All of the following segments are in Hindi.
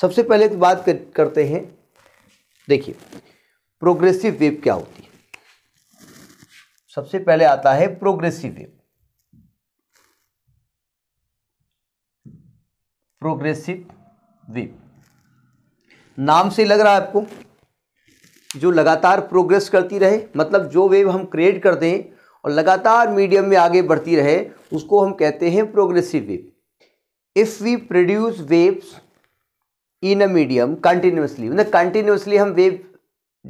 सबसे पहले तो बात कर, करते हैं देखिए प्रोग्रेसिव वेव क्या होती है सबसे पहले आता है प्रोग्रेसिव वेव प्रोग्रेसिव वेव नाम से लग रहा है आपको जो लगातार प्रोग्रेस करती रहे मतलब जो वेव हम क्रिएट करते हैं और लगातार मीडियम में आगे बढ़ती रहे उसको हम कहते हैं progressive wave if we produce waves in a medium continuously मतलब कंटिन्यूसली हम वेव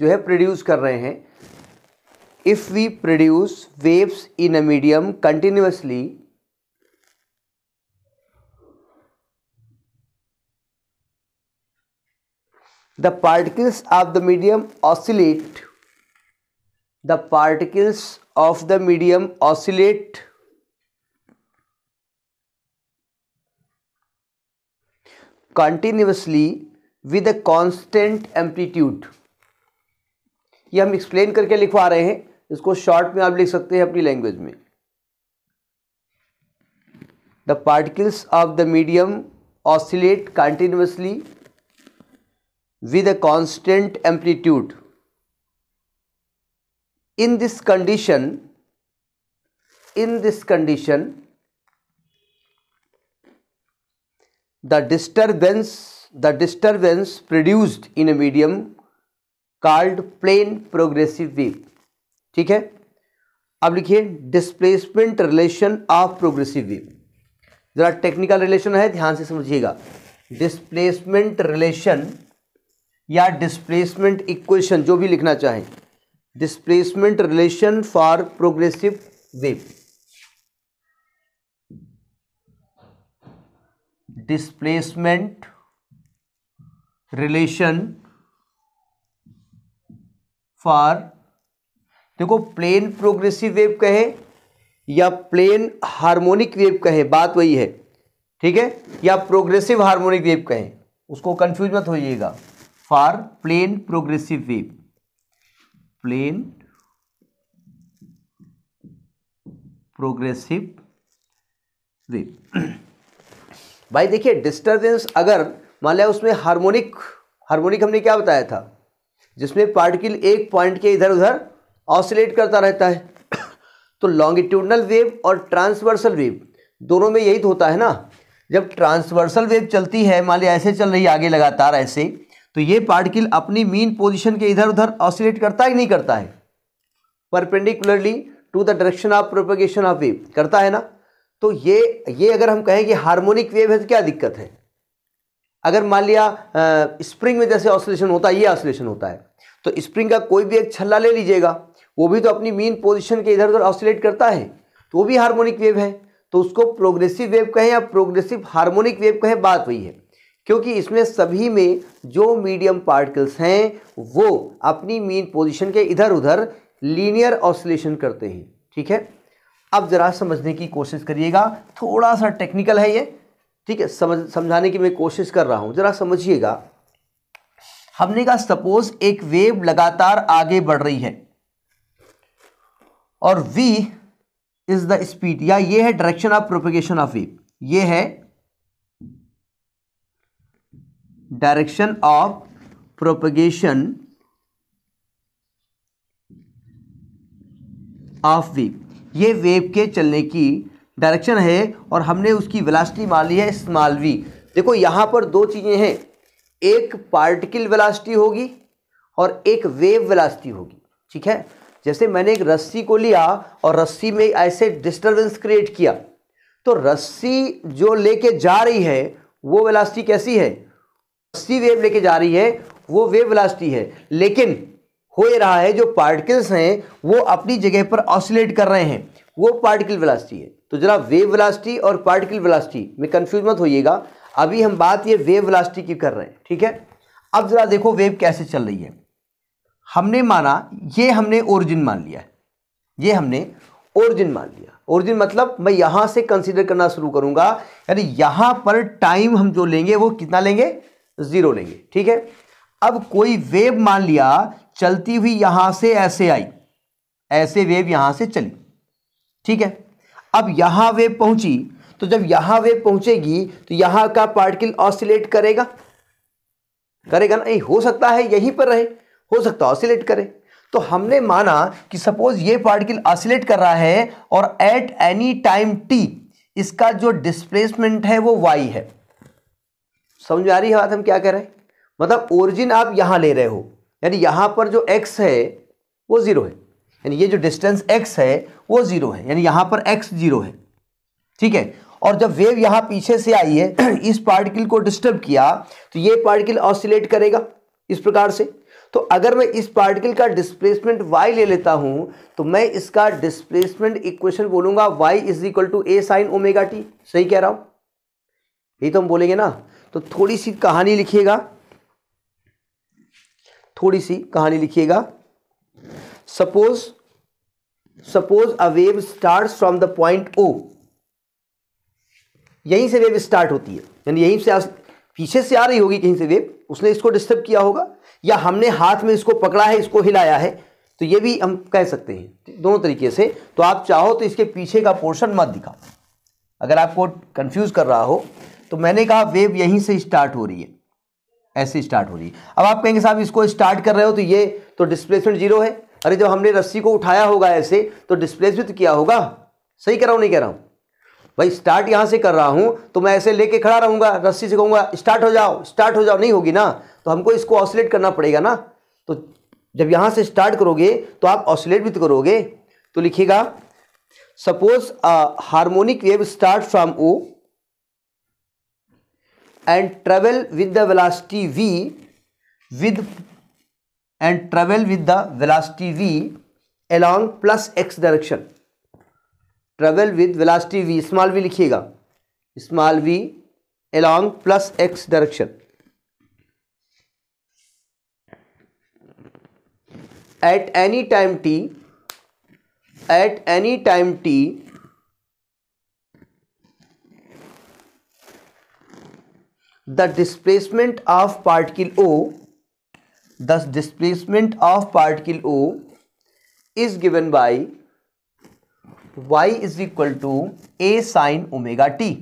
जो है प्रोड्यूस कर रहे हैं if we produce waves in a medium continuously the particles of the medium oscillate the particles of the medium oscillate continuously with a constant amplitude ये हम एक्सप्लेन करके लिखवा रहे हैं इसको शॉर्ट में आप लिख सकते हैं अपनी लैंग्वेज में the particles of the medium oscillate continuously with a constant amplitude in this condition in this condition the disturbance the disturbance produced in a medium called plane progressive wave ठीक है अब लिखिए displacement relation of progressive wave जरा टेक्निकल रिलेशन है ध्यान से समझिएगा डिस्प्लेसमेंट रिलेशन या डिस्प्लेसमेंट इक्वेशन जो भी लिखना चाहें displacement relation for progressive wave displacement relation for देखो प्लेन प्रोग्रेसिव वेव कहे या प्लेन हार्मोनिक वेव कहे बात वही है ठीक है या प्रोग्रेसिव हार्मोनिक वेव कहे उसको कंफ्यूज मत होइएगा for plane progressive wave plane progressive wave भाई देखिए डिस्टर्बेंस अगर मान लिया उसमें हार्मोनिक हार्मोनिक हमने क्या बताया था जिसमें पार्टिकल एक पॉइंट के इधर उधर ऑसिलेट करता रहता है तो लॉन्गिट्यूडनल वेव और ट्रांसवर्सल वेव दोनों में यही तो होता है ना जब ट्रांसवर्सल वेव चलती है मान लिया ऐसे चल रही है आगे लगातार ऐसे तो ये पार्टिकल अपनी मीन पोजिशन के इधर उधर ऑसिलेट करता ही नहीं करता है perpendicularly to the direction of propagation of wave करता है ना तो ये ये अगर हम कहें कि हार्मोनिक वेव है तो क्या दिक्कत है अगर मान लिया स्प्रिंग में जैसे ऑसोलेशन होता है ये ऑसोलेशन होता है तो स्प्रिंग का कोई भी एक छल्ला ले लीजिएगा वो भी तो अपनी मीन पोजिशन के इधर उधर ऑसोलेट करता है तो वो भी हारमोनिक वेव है तो उसको प्रोग्रेसिव वेव कहें या प्रोग्रेसिव हार्मोनिक वेव कहें बात वही है क्योंकि इसमें सभी में जो मीडियम पार्टिकल्स हैं वो अपनी मीन पोजीशन के इधर उधर लीनियर ऑसोलेशन करते हैं ठीक है अब ज़रा समझने की कोशिश करिएगा थोड़ा सा टेक्निकल है ये ठीक है समझ समझाने की मैं कोशिश कर रहा हूँ ज़रा समझिएगा हमने कहा सपोज एक वेव लगातार आगे बढ़ रही है और v इज द स्पीड या ये है direction of propagation of wave ये है direction of propagation of wave ये वेव के चलने की डायरेक्शन है और हमने उसकी वेलासिटी मान ली है स्मॉल वी देखो यहाँ पर दो चीज़ें हैं एक पार्टिकल वेलासिटी होगी और एक वेव वेलासिटी होगी ठीक है जैसे मैंने एक रस्सी को लिया और रस्सी में ऐसे डिस्टर्बेंस क्रिएट किया तो रस्सी जो लेके जा रही है वो वेलासिटी कैसी है रस्सी वेव लेके जा रही है वो वेव वेलासिटी है लेकिन हो रहा है जो पार्टिकल्स हैं वो अपनी जगह पर ऑसिलेट कर रहे हैं वो पार्टिकल वेलासिटी है तो जरा वेव वेलासिटी और पार्टिकल वेलासिटी में कंफ्यूज मत होइएगा अभी हम बात ये वेव वेलासिटी की कर रहे हैं ठीक है अब जरा देखो वेव कैसे चल रही है हमने माना ये हमने ओरिजिन मान लिया है ये हमने ओरिजिन मान लिया ओरिजिन मतलब मैं यहाँ से कंसिडर करना शुरू करूँगा यानी यहाँ पर टाइम हम जो लेंगे वो कितना लेंगे ज़ीरो लेंगे ठीक है अब कोई वेव मान लिया चलती हुई यहां से ऐसे आई ऐसे वेव यहां से चली ठीक है अब यहां वेव पहुंची तो जब यहां वेव पहुंचेगी तो यहां का पार्टिकल ऑसिलेट करेगा करेगा ना नहीं हो सकता है यहीं पर रहे हो सकता है ऑसिलेट करे तो हमने माना कि सपोज ये पार्टिकल ऑसिलेट कर रहा है और एट एनी टाइम टी इसका जो डिस्प्लेसमेंट है वो वाई है समझ आ रही है बात हम क्या कह रहे हैं मतलब ओरिजिन आप यहां ले रहे हो यानी यहाँ पर जो एक्स है वो ज़ीरो है यानी ये जो डिस्टेंस एक्स है वो ज़ीरो है यानी यहाँ पर एक्स ज़ीरो है ठीक है और जब वेव यहाँ पीछे से आई है इस पार्टिकल को डिस्टर्ब किया तो ये पार्टिकल ऑसिलेट करेगा इस प्रकार से तो अगर मैं इस पार्टिकल का डिस्प्लेसमेंट y ले लेता हूँ तो मैं इसका डिस्प्लेसमेंट इक्वेशन बोलूँगा y is equal to A sine omega t सही कह रहा हूँ यही तो हम बोलेंगे ना तो थोड़ी सी कहानी लिखिएगा थोड़ी सी कहानी लिखिएगा suppose suppose a wave start from the point O यहीं से वेव स्टार्ट होती है यानी यहीं से पीछे से आ रही होगी कहीं से वेव उसने इसको डिस्टर्ब किया होगा या हमने हाथ में इसको पकड़ा है इसको हिलाया है तो ये भी हम कह सकते हैं दोनों तरीके से तो आप चाहो तो इसके पीछे का पोर्शन मत दिखाओ अगर आपको कंफ्यूज कर रहा हो तो मैंने कहा वेव यहीं से स्टार्ट हो रही है ऐसे स्टार्ट हो रही अब आप कहेंगे साहब इसको स्टार्ट कर रहे हो तो ये तो डिस्प्लेसमेंट जीरो है अरे जब हमने रस्सी को उठाया होगा ऐसे तो डिस्प्लेस भी तो किया होगा सही कर रहा हूँ नहीं कह रहा हूँ भाई स्टार्ट यहाँ से कर रहा हूँ तो मैं ऐसे लेके खड़ा रहूँगा रस्सी से कहूँगा स्टार्ट हो जाओ स्टार्ट हो जाओ नहीं होगी ना तो हमको इसको ऑसलेट करना पड़ेगा ना तो जब यहाँ से स्टार्ट करोगे तो आप ऑसलेट भी तो करोगे तो लिखिएगा suppose harmonic wave start from O and travel with the velocity v with and travel with the velocity v along plus x direction travel with velocity v small v लिखिएगा small v along plus x direction at any time t at any time t the displacement of particle O the displacement of particle O is given by y is equal to A sine omega t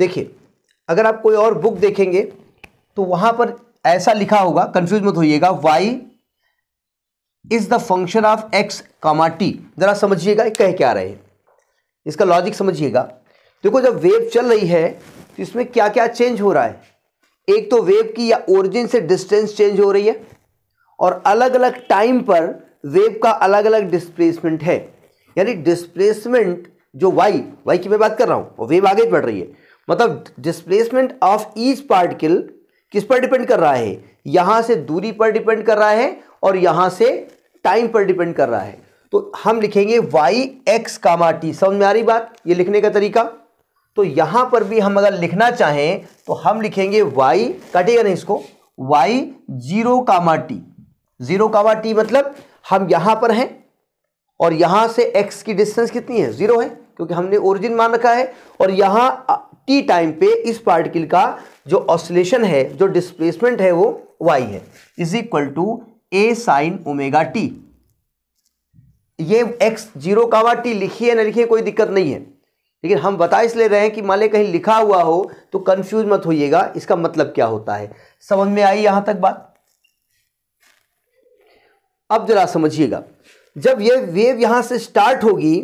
देखिए अगर आप कोई और बुक देखेंगे तो वहां पर ऐसा लिखा होगा कंफ्यूज मत होइएगा y is the function of x comma t जरा समझिएगा कह क्या रहे इसका लॉजिक समझिएगा देखो जब वेव चल रही है तो इसमें क्या क्या चेंज हो रहा है एक तो वेव की या ओरिजिन से डिस्टेंस चेंज हो रही है और अलग अलग टाइम पर वेव का अलग अलग डिस्प्लेसमेंट है यानी डिस्प्लेसमेंट जो वाई वाई की मैं बात कर रहा हूँ और वेव आगे बढ़ रही है मतलब डिस्प्लेसमेंट ऑफ ईच पार्टिकल किस पर डिपेंड कर रहा है यहां से दूरी पर डिपेंड कर रहा है और यहां से टाइम पर डिपेंड कर रहा है तो हम लिखेंगे वाई एक्स कामा टी समझ में आ रही बात ये लिखने का तरीका तो यहां पर भी हम अगर लिखना चाहें तो हम लिखेंगे वाई कटेगा नहीं इसको y zero comma t zero comma t मतलब हम यहां पर हैं और यहां से एक्स की डिस्टेंस कितनी है जीरो है क्योंकि हमने ओरिजिन मान रखा है और यहां टी टाइम पे इस पार्टिकल का जो ऑसलेशन है जो डिस्प्लेसमेंट है वो वाई है is equal to A sine omega t ये एक्स जीरो कावा टी लिखिए ना लिखिए कोई दिक्कत नहीं है लेकिन हम बता इसलिए रहे हैं कि मान कहीं लिखा हुआ हो तो कंफ्यूज मत होइएगा इसका मतलब क्या होता है समझ में आई यहां तक बात अब जरा समझिएगा जब ये वेव यहां से स्टार्ट होगी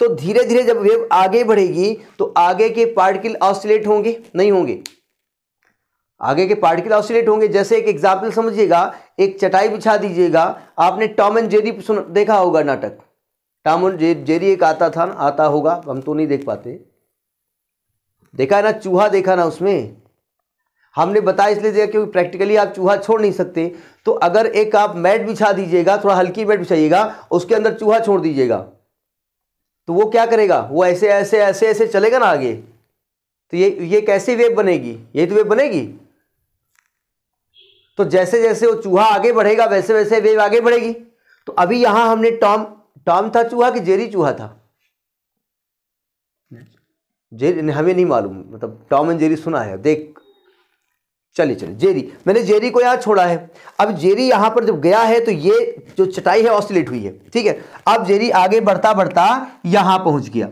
तो धीरे धीरे जब वेव आगे बढ़ेगी तो आगे के पार्टिकल ऑसिलेट होंगे नहीं होंगे आगे के पार्टिकल ऑसिलेट होंगे जैसे एक एग्जाम्पल समझिएगा एक चटाई बिछा दीजिएगा आपने टॉम एंड जेरी देखा होगा नाटक टॉम एंड जेरी एक आता था आता होगा हम तो नहीं देख पाते देखा ना चूहा देखा ना उसमें हमने बताया इसलिए दिया क्योंकि प्रैक्टिकली आप चूहा छोड़ नहीं सकते तो अगर एक आप मैट बिछा दीजिएगा थोड़ा हल्की मैट बिछाइएगा उसके अंदर चूहा छोड़ दीजिएगा तो वो क्या करेगा वो ऐसे ऐसे ऐसे ऐसे चलेगा ना आगे तो ये ये कैसी वेब बनेगी यही तो वेब बनेगी तो जैसे जैसे वो चूहा आगे बढ़ेगा वैसे वैसे वेव आगे बढ़ेगी तो अभी यहां हमने टॉम टॉम था चूहा कि जेरी चूहा था जेरी हमें नहीं मालूम मतलब टॉम एंड जेरी सुना है देख चलिए चलिए जेरी मैंने जेरी को यहाँ छोड़ा है अब जेरी यहाँ पर जब गया है तो ये जो चटाई है ऑसिलेट हुई है ठीक है अब जेरी आगे बढ़ता बढ़ता यहाँ पहुँच गया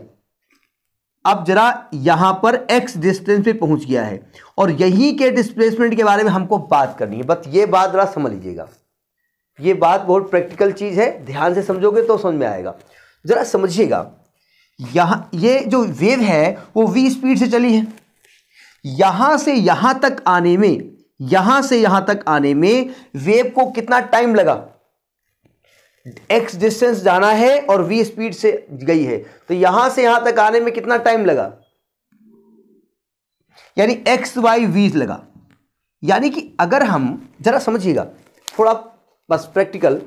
अब जरा यहाँ पर एक्स डिस्टेंस पे पहुँच गया है और यहीं के डिस्प्लेसमेंट के बारे में हमको बात करनी है बस ये बात जरा समझ लीजिएगा ये बात बहुत प्रैक्टिकल चीज़ है ध्यान से समझोगे तो समझ में आएगा जरा समझिएगा यहाँ ये जो वेव है वो वी स्पीड से चली है यहां से यहां तक आने में यहां से यहां तक आने में वेव को कितना टाइम लगा एक्स डिस्टेंस जाना है और वी स्पीड से गई है तो यहां से यहां तक आने में कितना टाइम लगा यानी एक्स वाई वी लगा यानी कि अगर हम जरा समझिएगा थोड़ा बस प्रैक्टिकल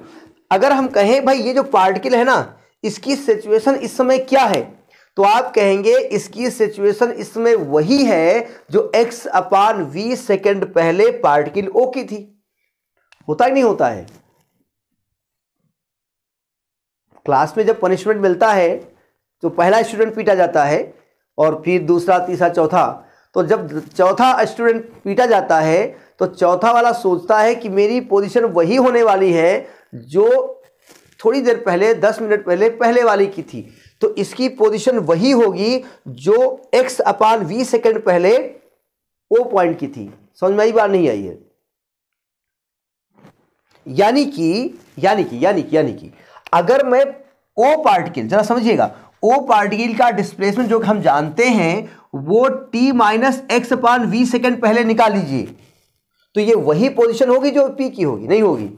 अगर हम कहें भाई ये जो पार्टिकल है ना इसकी सिचुएशन इस समय क्या है तो आप कहेंगे इसकी सिचुएशन इसमें वही है जो एक्स अपान वी सेकेंड पहले पार्टिकल ओ की थी होता ही नहीं होता है क्लास में जब पनिशमेंट मिलता है तो पहला स्टूडेंट पीटा जाता है और फिर दूसरा तीसरा चौथा तो जब चौथा स्टूडेंट पीटा जाता है तो चौथा वाला सोचता है कि मेरी पोजीशन वही होने वाली है जो थोड़ी देर पहले दस मिनट पहले पहले वाली की थी तो इसकी पोजीशन वही होगी जो एक्स अपान वी सेकेंड पहले ओ पॉइंट की थी समझ में आई बात नहीं आई है यानी कि यानी कि यानी कि यानी कि अगर मैं ओ पार्टिकल जरा समझिएगा ओ पार्टिकल का डिस्प्लेसमेंट जो हम जानते हैं वो t minus x upon v second पहले निकाल लीजिए तो ये वही पोजीशन होगी जो पी की होगी नहीं होगी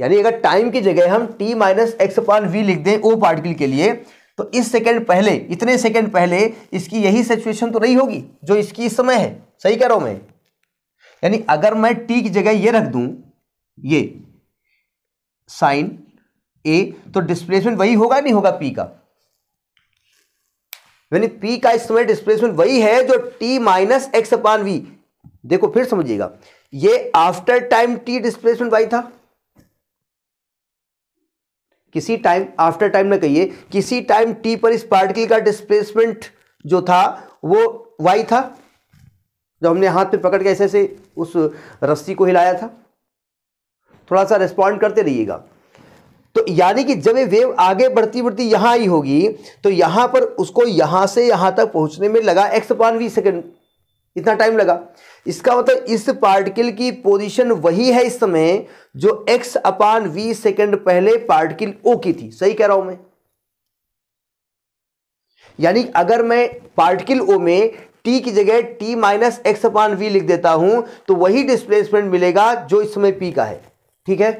यानी अगर टाइम की जगह हम t minus x upon v लिख दें ओ पार्टिकल के लिए तो इस सेकेंड पहले इतने सेकेंड पहले इसकी यही सिचुएशन तो नहीं होगी जो इसकी इस समय है सही कह रहा हूं मैं यानी अगर मैं टी की जगह ये रख दूं ये साइन ए तो डिस्प्लेसमेंट वही होगा नहीं होगा पी का यानी पी का इस समय डिस्प्लेसमेंट वही है जो t minus x upon v देखो फिर समझिएगा ये after time t displacement y था किसी टाइम आफ्टर टाइम में कहिए किसी टाइम टी पर इस पार्टिकल का डिस्प्लेसमेंट जो था वो वाई था जो हमने हाथ पे पकड़ के ऐसे ऐसे उस रस्सी को हिलाया था थोड़ा सा रिस्पॉन्ड करते रहिएगा तो यानी कि जब ये वेव आगे बढ़ती बढ़ती यहाँ आई होगी तो यहाँ पर उसको यहाँ से यहाँ तक पहुँचने में लगा एक्स पान वी सेकेंड इतना टाइम लगा इसका मतलब इस पार्टिकल की पोजीशन वही है इस समय जो x अपान वी सेकेंड पहले पार्टिकल ओ की थी सही कह रहा हूं मैं यानी अगर मैं पार्टिकल ओ में t की जगह t minus x upon v लिख देता हूं तो वही डिस्प्लेसमेंट मिलेगा जो इस समय p का है ठीक है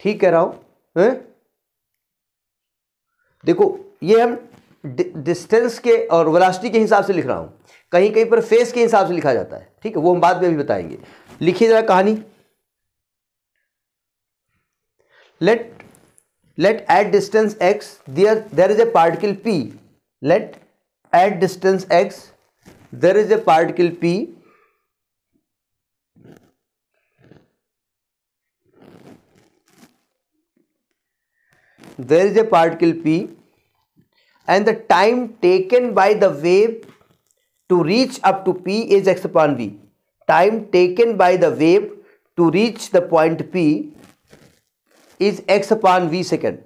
ठीक कह रहा हूं है? देखो ये हम डिस्टेंस के और वेलासिटी के हिसाब से लिख रहा हूँ कहीं कहीं पर फेस के हिसाब से लिखा जाता है ठीक है वो हम बाद में भी बताएंगे लिखिए जरा कहानी let let at distance x there there is a particle P let at distance x there is a particle P there is a particle P and the time taken by the wave to reach up to P is x upon v. Time taken by the wave to reach the point P is x upon v second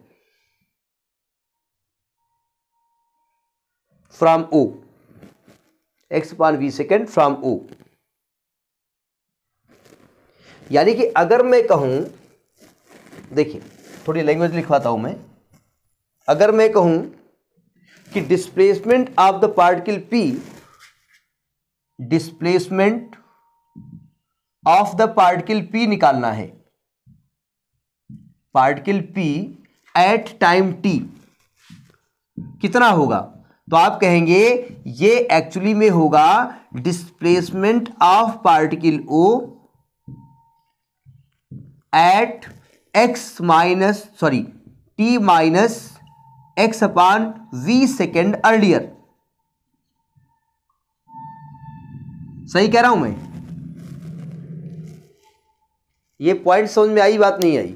from O. x upon v second from O. यानी कि अगर मैं कहूं देखिए थोड़ी लैंग्वेज लिखवाता हूं मैं अगर मैं कहूं कि displacement of the particle P displacement of the particle P निकालना है particle P at time t कितना होगा तो आप कहेंगे ये एक्चुअली में होगा displacement of particle O at x minus sorry t minus x upon v second earlier सही कह रहा हूं मैं ये पॉइंट समझ में आई बात नहीं आई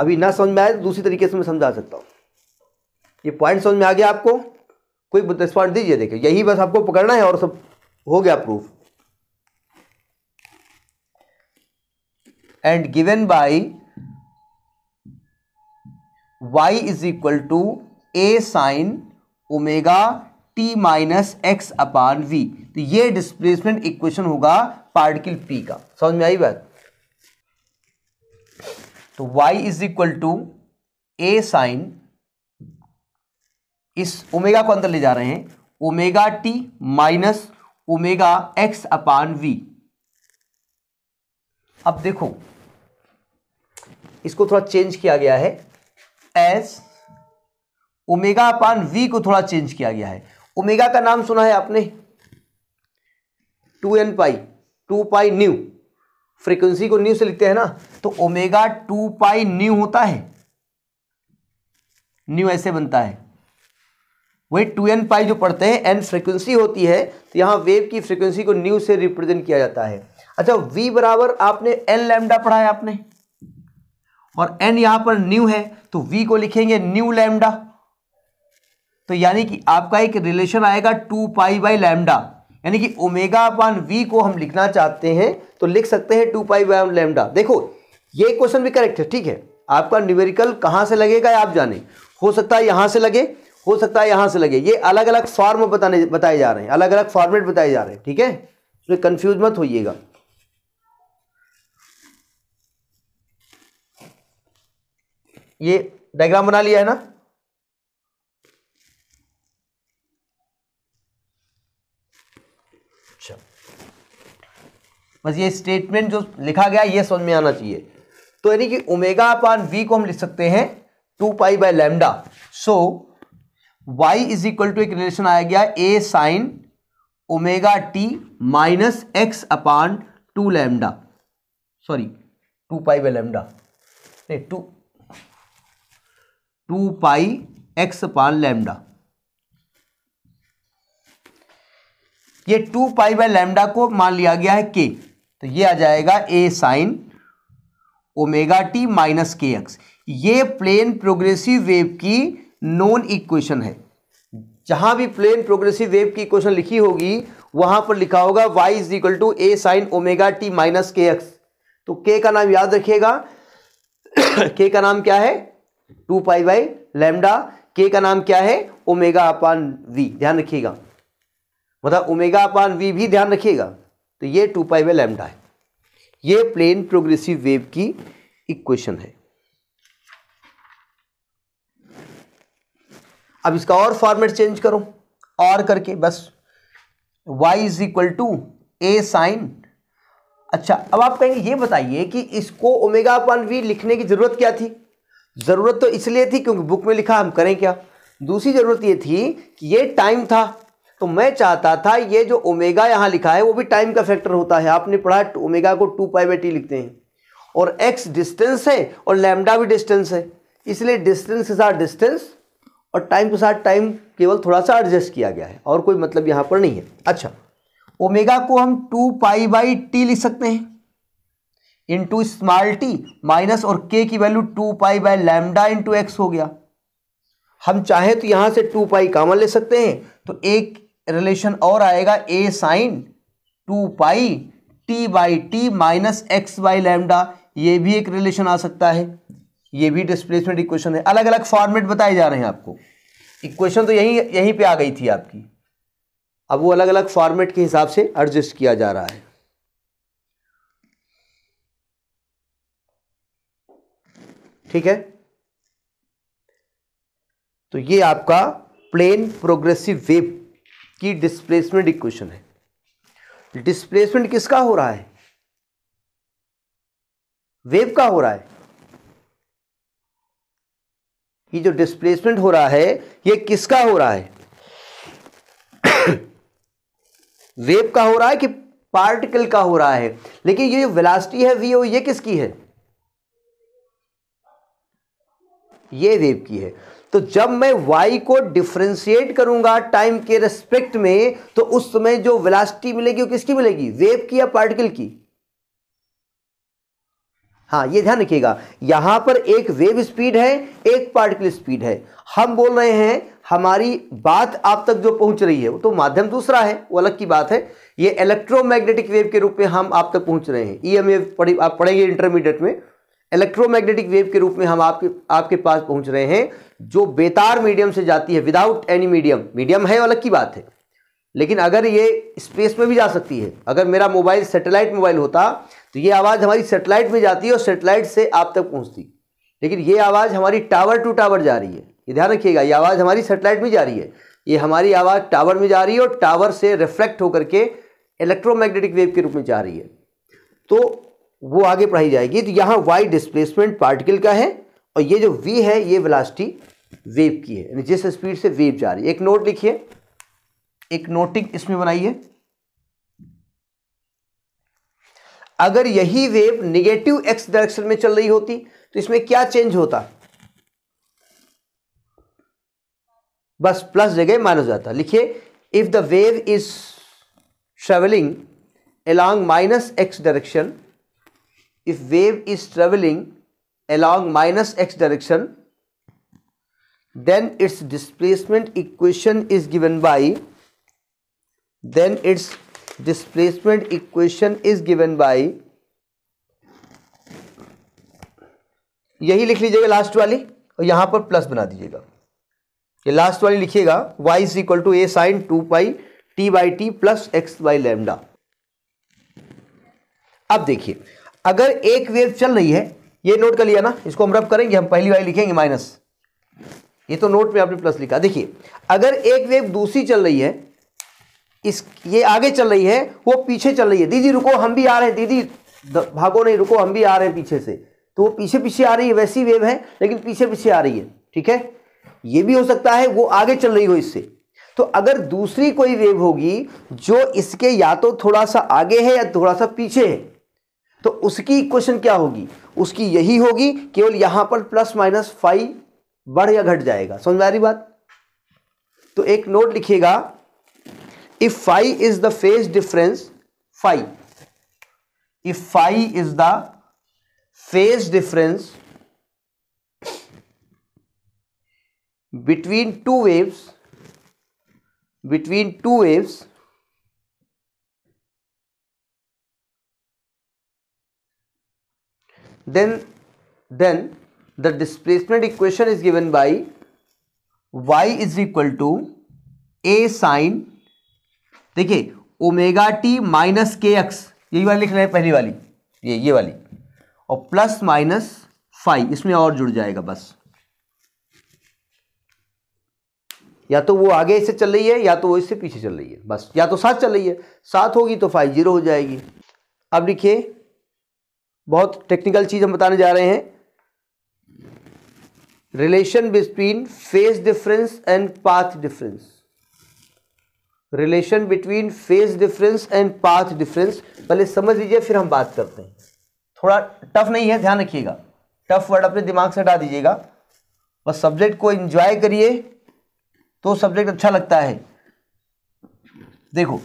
अभी ना समझ में आए तो दूसरी तरीके से मैं समझा सकता हूं ये पॉइंट समझ में आ गया आपको कोई रिस्पॉन्ड दीजिए देखिए यही बस आपको पकड़ना है और सब हो गया proof and given by y is equal to A sine omega t minus x upon v तो ये डिस्प्लेसमेंट इक्वेशन होगा पार्टिकल पी का समझ में आई बात तो y is equal to A sine इस ओमेगा को अंदर ले जा रहे हैं omega t minus omega x upon v अब देखो इसको थोड़ा चेंज किया गया है एस ओमेगा अपान वी को थोड़ा चेंज किया गया है ओमेगा का नाम सुना है आपने two n pi two pi nu frequency को न्यू से लिखते हैं ना तो ओमेगा टू पाई न्यू होता है न्यू ऐसे बनता है वही टू एन पाई जो पढ़ते हैं एन फ्रीक्वेंसी होती है तो यहां वेव की फ्रीक्वेंसी को न्यू से रिप्रेजेंट किया जाता है अच्छा वी बराबर आपने एन लैमडा पढ़ा है आपने और एन यहां पर न्यू है तो वी को लिखेंगे न्यू लैमडा तो यानी कि आपका एक रिलेशन आएगा टू पाई बाई लैमडा यानी कि ओमेगा अपान वी को हम लिखना चाहते हैं तो लिख सकते हैं टू पाई बाई लैमडा देखो ये क्वेश्चन भी करेक्ट है ठीक है आपका न्यूमेरिकल कहां से लगेगा आप जाने हो सकता है यहां से लगे हो सकता है यहां से लगे ये अलग अलग फॉर्म बताने बताए जा रहे हैं अलग अलग फॉर्मेट बताए जा रहे हैं ठीक है कंफ्यूज मत होइएगा ये डायग्राम बना लिया है ना अच्छा बस ये स्टेटमेंट जो लिखा गया ये समझ में आना चाहिए तो यानी कि ओमेगा अपान वी को हम लिख सकते हैं two pi by lambda so y is equal to एक रिलेशन आया गया A sine omega t minus x upon two lambda sorry two pi by lambda नहीं two two pi x upon lambda ये टू पाई बाय लैमडा को मान लिया गया है के तो ये आ जाएगा A sine omega t minus k x ये प्लेन प्रोग्रेसिव वेव की नॉन इक्वेशन है जहां भी प्लेन प्रोग्रेसिव वेव की इक्वेशन लिखी होगी वहां पर लिखा होगा y is equal to A sine omega t minus k x तो के का नाम याद रखिएगा के का नाम क्या है टू पाई बाई लेमडा के का नाम क्या है ओमेगा अपान वी ध्यान रखिएगा मतलब ओमेगा अपान वी भी ध्यान रखिएगा तो ये टू पाई बाई लेमडा है ये प्लेन प्रोग्रेसिव वेव की इक्वेशन है अब इसका और फॉर्मेट चेंज करो और करके बस y is equal to A sine अच्छा अब आप कहेंगे ये बताइए कि इसको ओमेगा अपान वी लिखने की जरूरत क्या थी ज़रूरत तो इसलिए थी क्योंकि बुक में लिखा हम करें क्या दूसरी ज़रूरत ये थी कि ये टाइम था तो मैं चाहता था ये जो ओमेगा यहाँ लिखा है वो भी टाइम का फैक्टर होता है आपने पढ़ा ओमेगा को टू पाई बाई टी लिखते हैं और एक्स डिस्टेंस है और लैमडा भी डिस्टेंस है इसलिए डिस्टेंस के साथ डिस्टेंस और टाइम के साथ टाइम केवल थोड़ा सा एडजस्ट किया गया है और कोई मतलब यहाँ पर नहीं है अच्छा ओमेगा को हम टू पाई बाई टी लिख सकते हैं इंटू स्मॉल टी माइनस और के की value two pi by lambda into x हो गया हम चाहें तो यहां से टू पाई कामन ले सकते हैं तो एक रिलेशन और आएगा A sine two pi t by T minus x by lambda ये भी एक रिलेशन आ सकता है ये भी डिस्प्लेसमेंट इक्वेशन है अलग अलग फॉर्मेट बताए जा रहे हैं आपको इक्वेशन तो यहीं यहीं पे आ गई थी आपकी अब वो अलग अलग फॉर्मेट के हिसाब से एडजस्ट किया जा रहा है ठीक है तो ये आपका प्लेन प्रोग्रेसिव वेव की डिस्प्लेसमेंट इक्वेशन है डिस्प्लेसमेंट किसका हो रहा है वेव का हो रहा है ये जो डिस्प्लेसमेंट हो रहा है ये किसका हो रहा है वेव का हो रहा है कि पार्टिकल का हो रहा है लेकिन ये वेलासिटी है वी ओ ये किसकी है ये वेव की है तो जब मैं y को डिफ्रेंशिएट करूंगा टाइम के रेस्पेक्ट में तो उस समय जो वेलासिटी मिलेगी वो किसकी मिलेगी वेव की या पार्टिकल की हाँ ये ध्यान रखिएगा यहां पर एक वेव स्पीड है एक पार्टिकल स्पीड है हम बोल रहे हैं हमारी बात आप तक जो पहुंच रही है वो तो माध्यम दूसरा है वो अलग की बात है ये इलेक्ट्रोमैग्नेटिक वेव के रूप में हम आप तक पहुंच रहे हैं ई एम पढ़ी आप पढ़ेंगे इंटरमीडिएट में इलेक्ट्रोमैग्नेटिक वेव के रूप में हम आपके आपके पास पहुंच रहे हैं जो बेतार मीडियम से जाती है विदाउट एनी मीडियम मीडियम है अलग की बात है लेकिन अगर ये स्पेस में भी जा सकती है अगर मेरा मोबाइल सेटेलाइट मोबाइल होता तो ये आवाज़ हमारी सेटेलाइट में जाती है और सेटेलाइट से आप तक पहुँचती लेकिन ये आवाज़ हमारी टावर टू टावर जा रही है ये ध्यान रखिएगा ये आवाज़ हमारी सेटेलाइट में जा रही है ये हमारी आवाज़ टावर में जा रही है और टावर से रिफ्लेक्ट होकर के इलेक्ट्रोमैग्नेटिक वेव के रूप में जा रही है तो वो आगे पढ़ाई जाएगी तो यहाँ वाई डिस्प्लेसमेंट पार्टिकल का है और ये जो वी है ये वेलासिटी वेव की है जिस स्पीड से वेव जा रही है एक नोट लिखिए एक नोटिंग इसमें बनाइए अगर यही वेव निगेटिव एक्स डायरेक्शन में चल रही होती तो इसमें क्या चेंज होता बस प्लस जगह माइनस जाता लिखिए if the wave is travelling along minus x direction if wave is traveling along minus x direction then its displacement equation is given by then its displacement equation is given by यही लिख लीजिएगा लास्ट वाली और यहाँ पर प्लस बना दीजिएगा ये लास्ट वाली लिखिएगा y is equal to A sine two pi t by T plus x by lambda अब देखिए अगर एक वेव चल रही है ये नोट कर लिया ना इसको हम रब करेंगे हम पहली वाली लिखेंगे माइनस ये तो नोट में आपने प्लस लिखा देखिए अगर एक वेव दूसरी चल रही है इस ये आगे चल रही है वो पीछे चल रही है दीदी रुको हम भी आ रहे हैं दीदी भागो नहीं रुको हम भी आ रहे हैं पीछे से तो वो पीछे पीछे आ रही है वैसी वेव है लेकिन पीछे पीछे आ रही है ठीक है ये भी हो सकता है वो आगे चल रही हो इससे तो अगर दूसरी कोई वेव होगी जो इसके या तो थोड़ा सा आगे है या थोड़ा सा पीछे है तो उसकी इक्वेशन क्या होगी उसकी यही होगी केवल यहां पर प्लस माइनस फाइव बढ़ या घट जाएगा समझ में आ रही बात तो एक नोट लिखिएगा if phi is the phase difference phi if phi is the phase difference between two waves between two waves then then the displacement equation is given by y is equal to a sin देखिए omega t minus k x यही वाली लिख रहे हैं पहली वाली ये ये वाली और प्लस माइनस फाइव इसमें और जुड़ जाएगा बस या तो वो आगे इससे चल रही है या तो वो इससे पीछे चल रही है बस या तो सात चल रही है सात होगी तो फाइव जीरो हो जाएगी अब लिखिए बहुत टेक्निकल चीज़ हम बताने जा रहे हैं relation between phase difference and path difference relation between phase difference and path difference पहले समझ लीजिए फिर हम बात करते हैं थोड़ा टफ नहीं है ध्यान रखिएगा टफ वर्ड अपने दिमाग से हटा दीजिएगा बस सब्जेक्ट को एंजॉय करिए तो सब्जेक्ट अच्छा लगता है देखो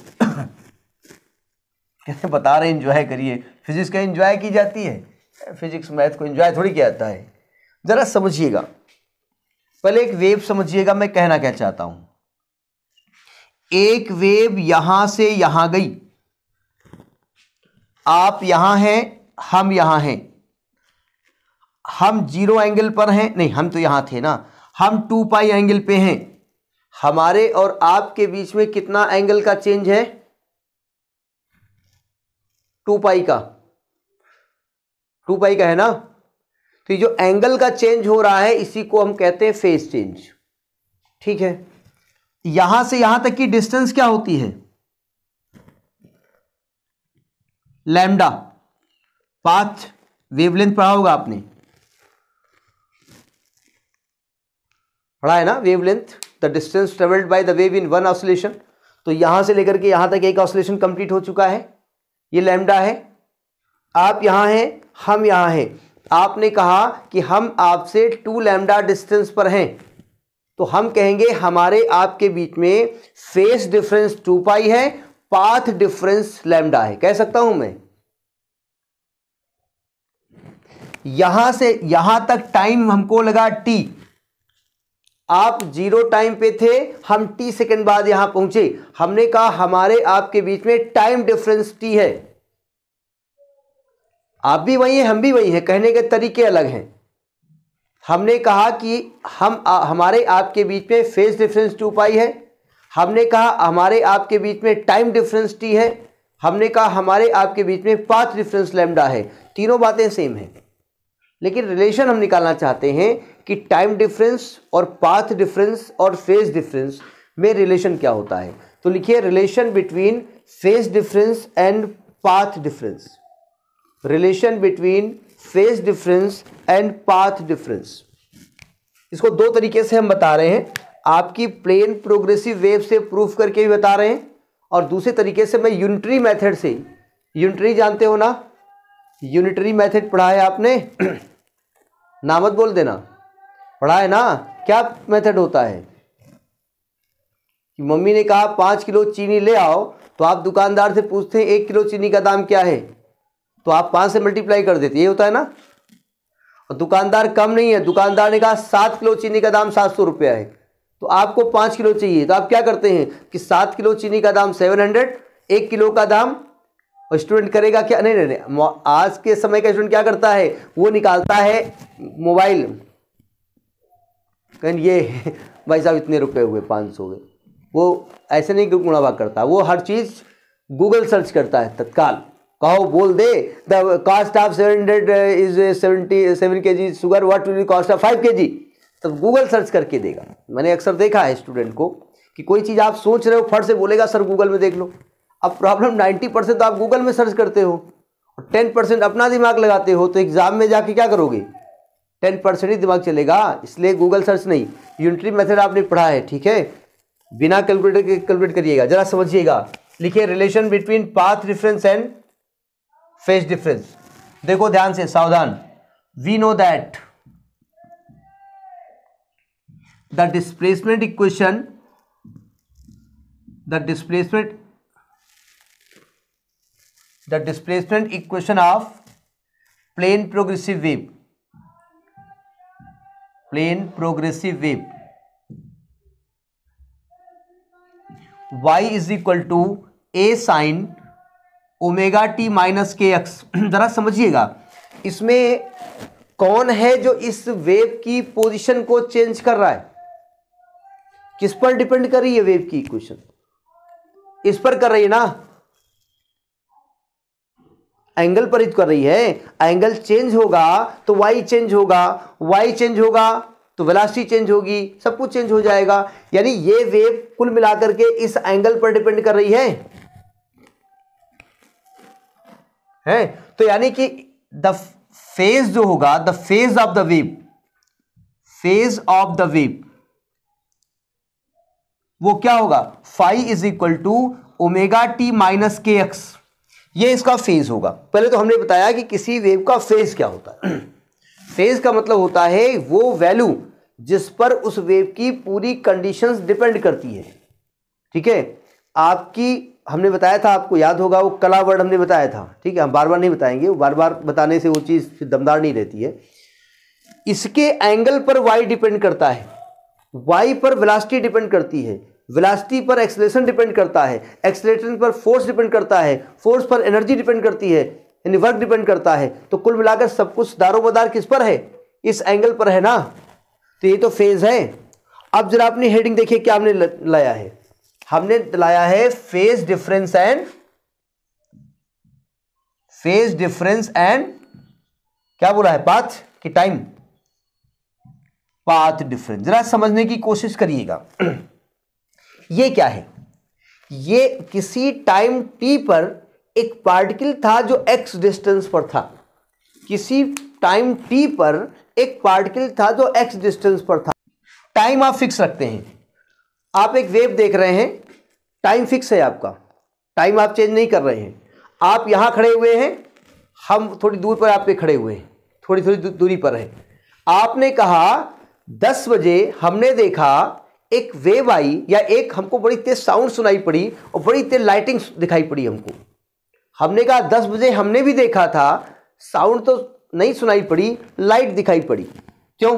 कहते बता रहे इंजॉय करिए फिजिक्स का इंजॉय की जाती है फिजिक्स मैथ को इंजॉय थोड़ी किया जाता है ज़रा समझिएगा पहले एक वेव समझिएगा मैं कहना क्या चाहता हूँ एक वेव यहां से यहां गई आप यहां हैं हम यहां हैं हम जीरो एंगल पर हैं नहीं हम तो यहां थे ना हम टू पाई एंगल पे हैं हमारे और आपके बीच में कितना एंगल का चेंज है टू पाई का टू पाई का है ना तो ये जो एंगल का चेंज हो रहा है इसी को हम कहते हैं फेज चेंज ठीक है यहां से यहां तक की डिस्टेंस क्या होती है लैम्डा पांच वेवलेंथ पढ़ा होगा आपने पढ़ा है ना wavelength the distance travelled by the wave in one oscillation तो यहां से लेकर के यहां तक एक ऑसोलेशन कंप्लीट हो चुका है ये लैम्डा है आप यहाँ हैं हम यहाँ हैं आपने कहा कि हम आपसे टू लैम्डा डिस्टेंस पर हैं तो हम कहेंगे हमारे आपके बीच में फेस डिफरेंस टू पाई है पाथ डिफरेंस लैम्डा है कह सकता हूं मैं यहां से यहां तक टाइम हमको लगा टी आप जीरो टाइम पे थे हम टी सेकंड बाद यहां पहुंचे हमने कहा हमारे आपके बीच में टाइम डिफरेंस टी है आप भी वही हैं हम भी वही हैं कहने के तरीके अलग हैं हमने कहा कि हम आ, हमारे आपके बीच में फेस डिफरेंस टू पाई है हमने कहा हमारे आपके बीच में टाइम डिफरेंस टी है हमने कहा हमारे आपके बीच में पाथ डिफरेंस लेमडा है तीनों बातें सेम हैं लेकिन रिलेशन हम निकालना चाहते हैं कि टाइम डिफरेंस और पाथ डिफरेंस और फेज डिफरेंस में रिलेशन क्या होता है तो लिखिए relation between phase difference and path difference relation between phase difference and path difference इसको दो तरीके से हम बता रहे हैं आपकी प्लेन प्रोग्रेसिव वेव से प्रूफ करके भी बता रहे हैं और दूसरे तरीके से मैं यूनिटरी मेथड से यूनिटरी जानते हो ना यूनिटरी मेथड पढ़ा है आपने नामत बोल देना पढ़ा है ना क्या मेथड होता है कि मम्मी ने कहा पाँच किलो चीनी ले आओ तो आप दुकानदार से पूछते हैं एक किलो चीनी का दाम क्या है तो आप पाँच से मल्टीप्लाई कर देते ये होता है ना और दुकानदार कम नहीं है दुकानदार ने कहा सात किलो चीनी का दाम सात सौ रुपया है तो आपको पाँच किलो चाहिए तो आप क्या करते हैं कि सात किलो चीनी का दाम सेवन हंड्रेड एक किलो का दाम और स्टूडेंट करेगा क्या नहीं नहीं, नहीं आज के समय का स्टूडेंट क्या करता है वो निकालता है मोबाइल कहीं ये भाई साहब इतने रुपए हुए पाँच सौ हुए वो ऐसे नहीं गुणा भाग करता वो हर चीज़ गूगल सर्च करता है तत्काल कहो बोल दे the cost of seven hundred is seventy seven k g sugar what will cost of five k g तब गूगल सर्च करके देगा मैंने अक्सर देखा है स्टूडेंट को कि कोई चीज़ आप सोच रहे हो फट से बोलेगा सर गूगल में देख लो अब प्रॉब्लम 90 परसेंट तो आप गूगल में सर्च करते हो और 10 परसेंट अपना दिमाग लगाते हो तो एग्ज़ाम में जाके क्या करोगे 10 परसेंट ही दिमाग चलेगा इसलिए गूगल सर्च नहीं यूनिट्री मेथड आपने पढ़ा है ठीक है बिना कैलकुलेटर के कैलकुलेट करिएगा जरा समझिएगा लिखिए relation between path difference and phase difference देखो ध्यान से सावधान we know that the displacement equation the displacement the displacement equation of plane progressive wave plane progressive wave y is equal to A sine omega t minus k x जरा समझिएगा इसमें कौन है जो इस वेव की पोजीशन को चेंज कर रहा है किस पर डिपेंड कर रही है वेव की इक्वेशन इस पर कर रही है ना एंगल पर कर रही है एंगल चेंज होगा तो वाई चेंज होगा वाई चेंज होगा तो वेलासिटी चेंज होगी सब कुछ चेंज हो जाएगा यानी ये वेव कुल मिलाकर के इस एंगल पर डिपेंड कर रही है है तो यानी कि द फेज जो होगा the phase of the wave phase of the wave वो क्या होगा phi is equal to omega t minus k x ये इसका फेज होगा पहले तो हमने बताया कि किसी वेव का फेज क्या होता है फेज का मतलब होता है वो वैल्यू जिस पर उस वेव की पूरी कंडीशंस डिपेंड करती है ठीक है आपकी हमने बताया था आपको याद होगा वो कला वर्ड हमने बताया था ठीक है हम बार बार नहीं बताएंगे बार बार बताने से वो चीज़ फिर दमदार नहीं रहती है इसके एंगल पर वाई डिपेंड करता है वाई पर वेलासिटी डिपेंड करती है वेलासिटी पर एक्सलेशन डिपेंड करता है एक्सलेशन पर फोर्स डिपेंड करता है फोर्स पर एनर्जी डिपेंड करती है यानी वर्क डिपेंड करता है तो कुल मिलाकर सब कुछ दारोमदार किस पर है इस एंगल पर है ना तो ये तो फेज़ है अब जरा आपने हेडिंग देखिए क्या हमने लाया है हमने लाया है phase difference and phase difference and क्या बोला है पाथ की टाइम पाथ डिफरेंस जरा समझने की कोशिश करिएगा ये क्या है ये किसी टाइम टी पर एक पार्टिकल था जो एक्स डिस्टेंस पर था किसी टाइम टी पर एक पार्टिकल था जो एक्स डिस्टेंस पर था टाइम आप फिक्स रखते हैं आप एक वेव देख रहे हैं टाइम फिक्स है आपका टाइम आप चेंज नहीं कर रहे हैं आप यहाँ खड़े हुए हैं हम थोड़ी दूर पर आपके खड़े हुए हैं थोड़ी थोड़ी दूरी पर हैं आपने कहा दस बजे हमने देखा एक वेव आई या एक हमको बड़ी तेज साउंड सुनाई पड़ी और बड़ी तेज लाइटिंग दिखाई पड़ी हमको हमने कहा दस बजे हमने भी देखा था साउंड तो नहीं सुनाई पड़ी लाइट दिखाई पड़ी क्यों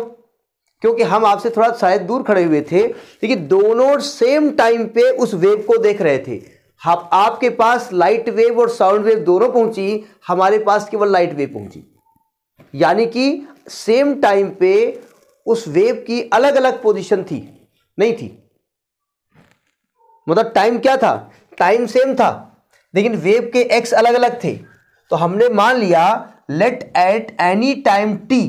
क्योंकि हम आपसे थोड़ा शायद दूर खड़े हुए थे लेकिन दोनों सेम टाइम पे उस वेव को देख रहे थे हाँ, आपके पास लाइट वेव और साउंड वेव दोनों पहुंची हमारे पास केवल लाइट वेव पहुंची यानी कि सेम टाइम पे उस वेव की अलग अलग पोजीशन थी नहीं थी मतलब टाइम क्या था टाइम सेम था लेकिन वेव के एक्स अलग अलग थे तो हमने मान लिया let at any time t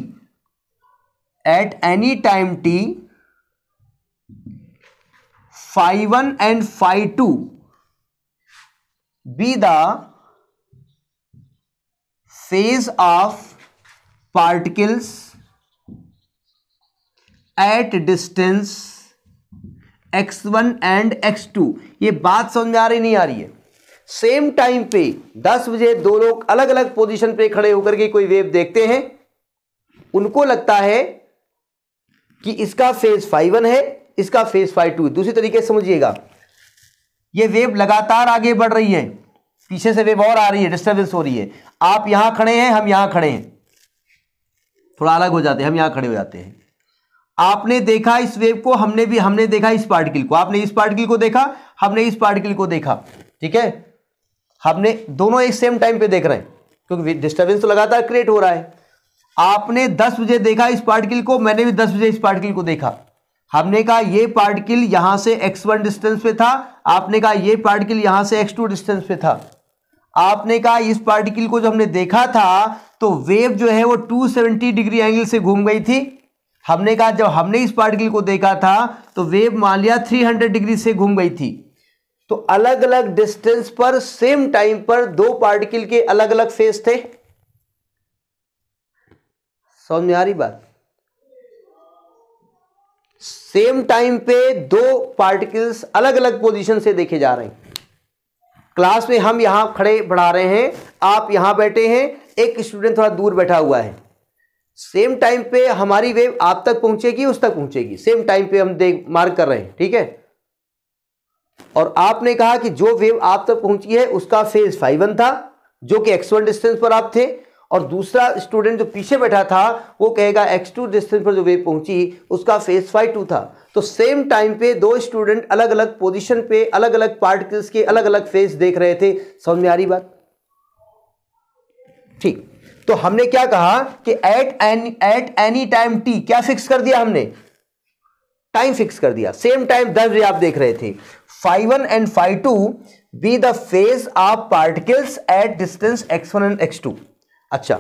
at any time t phi one and phi two be the phase of particles at distance x one and x two ये बात समझ में आ रही नहीं आ रही है सेम टाइम पे दस बजे दो लोग अलग अलग पोजीशन पे खड़े होकर के कोई वेव देखते हैं उनको लगता है कि इसका फेज फाइव वन है इसका फेज फाइव टू दूसरी तरीके से समझिएगा ये वेव लगातार आगे बढ़ रही है पीछे से वेव और आ रही है डिस्टर्बेंस हो रही है आप यहां खड़े हैं हम यहां खड़े हैं थोड़ा अलग हो जाते हैं हम यहां खड़े हो जाते हैं आपने देखा इस वेव को हमने भी हमने देखा इस पार्टिकल को आपने इस पार्टिकल को देखा हमने इस पार्टिकल को देखा ठीक है हमने दोनों एक सेम टाइम पे देख रहे हैं क्योंकि डिस्टर्बेंस तो लगातार क्रिएट हो रहा है आपने 10 बजे देखा इस पार्टिकल को मैंने भी 10 बजे इस पार्टिकल को देखा हमने कहा ये पार्टिकल यहां से वन डिस्टेंस पे था आपने कहा यह पार्टिकल यहां से टू डिस्टेंस पे था आपने कहा इस पार्टिकल को जो हमने देखा था तो वेव जो है वो सेवेंटी डिग्री एंगल से घूम गई थी हमने कहा जब हमने इस पार्टिकल को देखा था तो वेव मान लिया 300 डिग्री से घूम गई थी तो अलग अलग डिस्टेंस पर सेम टाइम पर दो पार्टिकल के अलग अलग फेस थे समझ आ रही बात सेम टाइम पे दो पार्टिकल्स अलग अलग पोजीशन से देखे जा रहे हैं क्लास में हम यहां खड़े पढ़ा रहे हैं आप यहां बैठे हैं एक स्टूडेंट थोड़ा दूर बैठा हुआ है सेम टाइम पे हमारी वेव आप तक पहुंचेगी उस तक पहुंचेगी सेम टाइम पे हम देख मार्क कर रहे हैं ठीक है और आपने कहा कि जो वेव आप तक पहुंची है उसका फेज फाइव वन था जो कि एक्स वन डिस्टेंस पर आप थे और दूसरा स्टूडेंट जो पीछे बैठा था वो कहेगा एक्स टू डिस्टेंस पर जो वेव पहुंची उसका फेज फाइव टू था तो सेम टाइम पे दो स्टूडेंट अलग अलग पोजीशन पे अलग अलग पार्टिकल्स के अलग अलग फेज देख रहे थे समझ में आ रही बात ठीक तो हमने क्या कहा कि at any at any time t क्या फिक्स कर दिया हमने टाइम फिक्स कर दिया सेम टाइम दस बजे आप देख रहे थे phi one and phi two be the phase of particles at distance x one and x two अच्छा